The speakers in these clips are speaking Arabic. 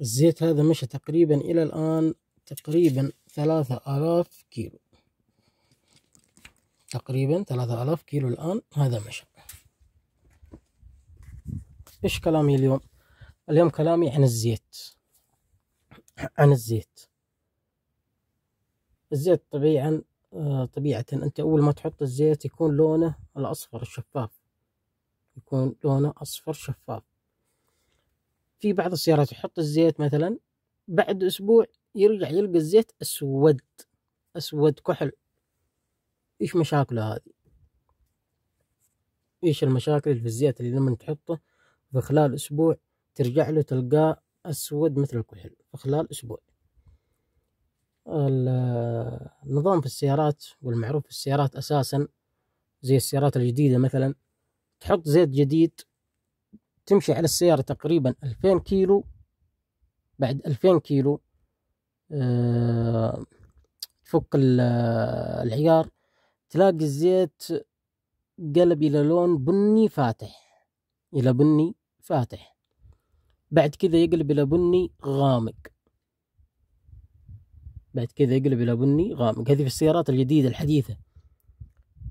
الزيت هذا مشى تقريبا إلى الآن تقريبا ثلاثة آلاف كيلو تقريبا ثلاثة آلاف كيلو الآن هذا مشى إيش كلامي اليوم اليوم كلامي عن الزيت عن الزيت الزيت طبيعا آه، طبيعة أنت أول ما تحط الزيت يكون لونه الأصفر الشفاف يكون لونه أصفر شفاف في بعض السيارات يحط الزيت مثلا بعد اسبوع يرجع يلقى الزيت اسود اسود كحل ايش مشاكله هذه ايش المشاكل اللي في الزيت اللي لما تحطه في خلال اسبوع ترجع له تلقاه اسود مثل الكحل في خلال اسبوع النظام في السيارات والمعروف في السيارات اساسا زي السيارات الجديدة مثلا تحط زيت جديد تمشي على السيارة تقريبا ألفين كيلو بعد ألفين كيلو آه، تفك العيار تلاقي الزيت قلب إلى لون بني فاتح إلى بني فاتح بعد كذا يقلب إلى بني غامق بعد كذا يقلب إلى بني غامق هذه في السيارات الجديدة الحديثة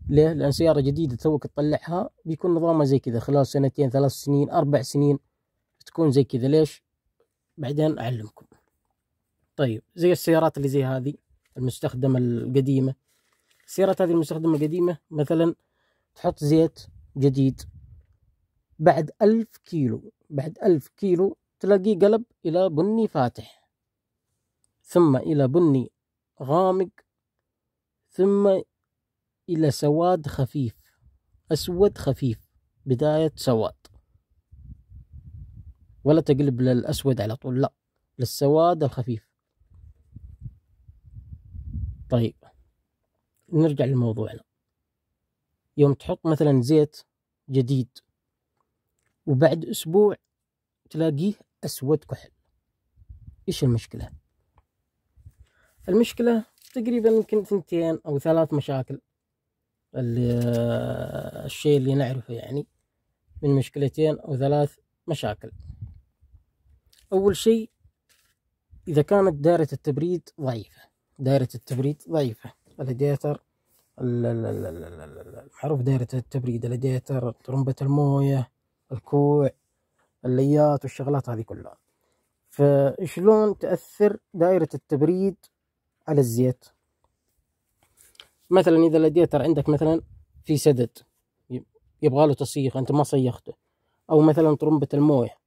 ليه؟ لأن سيارة جديدة توك تطلعها بيكون نظامها زي كذا خلال سنتين ثلاث سنين أربع سنين تكون زي كذا ليش؟ بعدين أعلمكم طيب زي السيارات اللي زي هذه المستخدمة القديمة السيارات هذه المستخدمة القديمة مثلا تحط زيت جديد بعد ألف كيلو بعد ألف كيلو تلاقيه قلب إلى بني فاتح ثم إلى بني غامق ثم إلى سواد خفيف أسود خفيف بداية سواد ولا تقلب للأسود على طول لا للسواد الخفيف طيب نرجع لموضوعنا يوم تحط مثلا زيت جديد وبعد أسبوع تلاقيه أسود كحل إيش المشكلة؟ المشكلة تقريبا يمكن ثنتين أو ثلاث مشاكل اللي آه، الشيء اللي نعرفه يعني من مشكلتين أو ثلاث مشاكل أول شيء إذا كانت دائرة التبريد ضعيفة دائرة التبريد ضعيفة الرادياتر المعروف دائرة التبريد الديتر طرمبة الموية الكوع الليات والشغلات هذه كلها فشلون تأثر دائرة التبريد على الزيت مثلا اذا الاديتر عندك مثلا في سدد يبغى له تصيغ انت ما صيغته او مثلا طرمبه المويه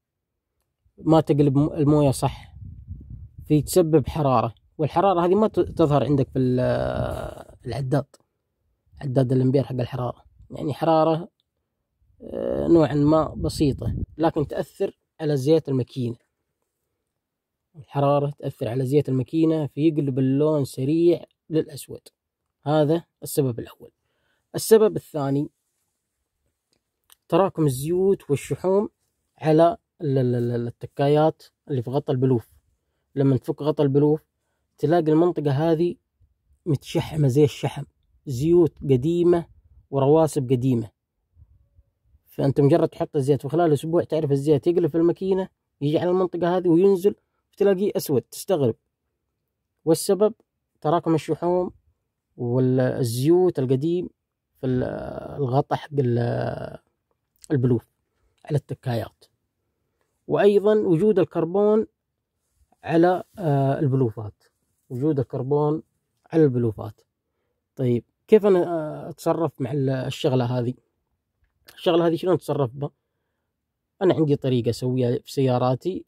ما تقلب المويه صح في تسبب حراره والحراره هذه ما تظهر عندك في العداد عداد الامبير حق الحراره يعني حراره آه، نوعا ما بسيطه لكن تاثر على زيت الماكينه الحراره تاثر على زيت الماكينه فيقلب اللون سريع للاسود هذا السبب الأول السبب الثاني تراكم الزيوت والشحوم على التكايات اللي في غطا البلوف لما تفك غطا البلوف تلاقي المنطقة هذه متشحمة زي الشحم زيوت قديمة ورواسب قديمة فأنت مجرد تحط الزيت وخلال أسبوع تعرف الزيت يقلب في الماكينة يجي على المنطقة هذه وينزل تلاقيه أسود تستغرب والسبب تراكم الشحوم والزيوت القديم في الغطاء حق البلوف على التكايات وأيضا وجود الكربون على آه، البلوفات وجود الكربون على البلوفات طيب كيف أنا آه، أتصرف مع الشغلة هذه الشغلة هذه شلون أتصرف بها أنا عندي طريقة أسويها في سياراتي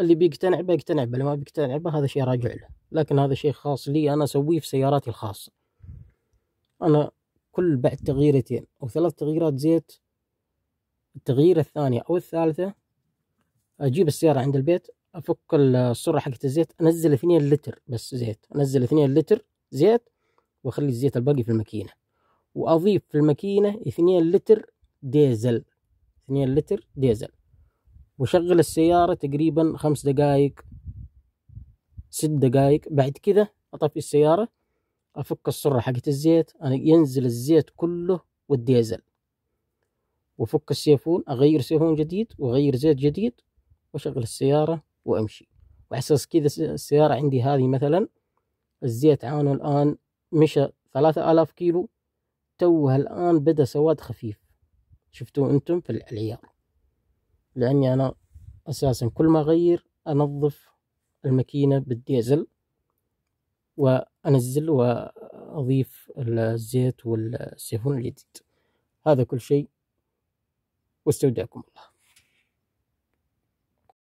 اللي بيقتنع بيقتنع يقتنع اللي ما بيقتنع بها هذا شيء راجع له لكن هذا شيء خاص لي أنا أسويه في سياراتي الخاصة أنا كل بعد تغييرتين أو ثلاث تغييرات زيت التغيير الثانية أو الثالثة أجيب السيارة عند البيت أفك السرة حقت الزيت أنزل اثنين لتر بس زيت أنزل اثنين لتر زيت وأخلي الزيت الباقي في الماكينة وأضيف في الماكينة اثنين لتر ديزل اثنين لتر ديزل وشغل السيارة تقريبا خمس دقايق ست دقايق بعد كذا أطفي السيارة افك السره حقت الزيت أنا ينزل الزيت كله والديزل وفك السيفون اغير سيفون جديد واغير زيت جديد واشغل السياره وامشي وعساس كذا السياره عندي هذه مثلا الزيت عانه الان مشى ثلاثة آلاف كيلو توها الآن بدأ سواد خفيف شفتوه أنتم في العيار لأني أنا أساسا كل ما أغير أنظف الماكينة بالديزل و انزل واضيف الزيت والسيفون الجديد هذا كل شيء واستودعكم الله